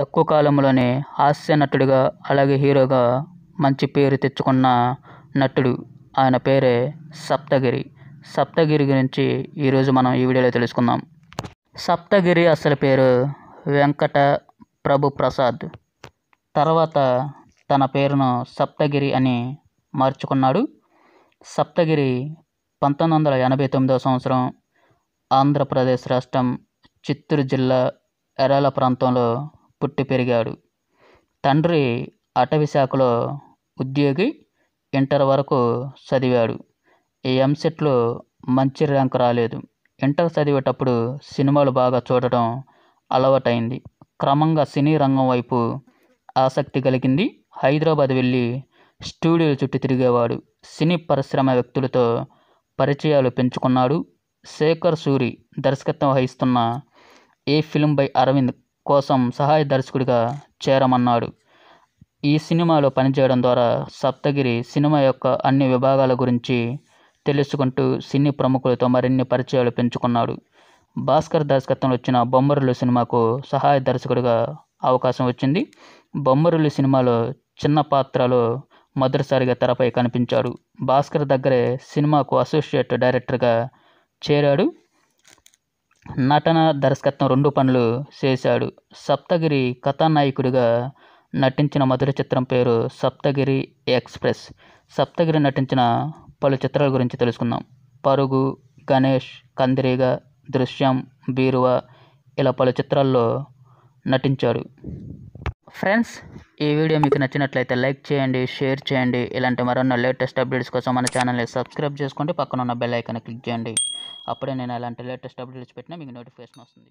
తక్కువ కాలంలోనే హాస్య నటుడిగా అలాగే హీరోగా మంచి పేరు తెచ్చుకున్న నటుడు ఆయన పేరే సప్తగిరి సప్తగిరి గురించి ఈరోజు మనం ఈ వీడియోలో తెలుసుకుందాం సప్తగిరి అసలు పేరు వెంకట ప్రభు ప్రసాద్ తర్వాత తన పేరును సప్తగిరి అని మార్చుకున్నాడు సప్తగిరి పంతొమ్మిది వందల ఎనభై తొమ్మిదవ సంవత్సరం ఆంధ్రప్రదేశ్ రాష్ట్రం చిత్తూరు జిల్లా ఎరాల ప్రాంతంలో పుట్టి పెరిగాడు తండ్రి అటవీశాఖలో ఉద్యోగి ఇంటర్ వరకు చదివాడు ఈ ఎంసెట్లో మంచి ర్యాంక్ రాలేదు ఇంటర్ చదివేటప్పుడు సినిమాలు బాగా చూడటం అలవాటైంది క్రమంగా సినీ రంగం వైపు ఆసక్తి కలిగింది హైదరాబాద్ వెళ్ళి స్టూడియోలు చుట్టూ తిరిగేవాడు సినీ పరిశ్రమ వ్యక్తులతో పరిచయాలు పెంచుకున్నాడు శేఖర్ సూరి దర్శకత్వం వహిస్తున్న ఏ ఫిల్మ్ బై అరవింద్ కోసం సహాయ దర్శకుడిగా చేరమన్నాడు ఈ సినిమాలో పనిచేయడం ద్వారా సప్తగిరి సినిమా యొక్క అన్ని విభాగాల గురించి తెలుసుకుంటూ సినీ ప్రముఖులతో మరిన్ని పరిచయాలు పెంచుకున్నాడు భాస్కర్ దర్శకత్వంలో వచ్చిన బొమ్మరులు సినిమాకు సహాయ దర్శకుడిగా అవకాశం వచ్చింది బొమ్మరులు సినిమాలో చిన్న పాత్రలో మొదటిసారిగా తెరపై కనిపించాడు భాస్కర్ దగ్గరే సినిమాకు అసోసియేట్ డైరెక్టర్గా చేరాడు నటన దర్శకత్వం రెండు పనులు చేశాడు సప్తగిరి కథానాయకుడిగా నటించిన మొదటి చిత్రం పేరు సప్తగిరి ఎక్స్ప్రెస్ సప్తగిరి నటించిన పలు చిత్రాల గురించి తెలుసుకుందాం పరుగు గణేష్ కందిరీగ దృశ్యం బీరువా ఇలా పలు చిత్రాల్లో నటించాడు ఫ్రెండ్స్ ఈ వీడియో మీకు నచ్చినట్లయితే లైక్ చేయండి షేర్ చేయండి ఇలాంటి మరోన్న లేటెస్ట్ అప్డేట్స్ కోసం మన ఛానల్ని సబ్స్క్రైబ్ చేసుకోండి పక్కన ఉన్న బెల్ ఐకాన్ క్లిక్ చేయండి అప్పుడే నేను అలాంటి లేటెస్ట్ అప్డేట్స్ పెట్టినా మీకు నోటిఫికేషన్ వస్తుంది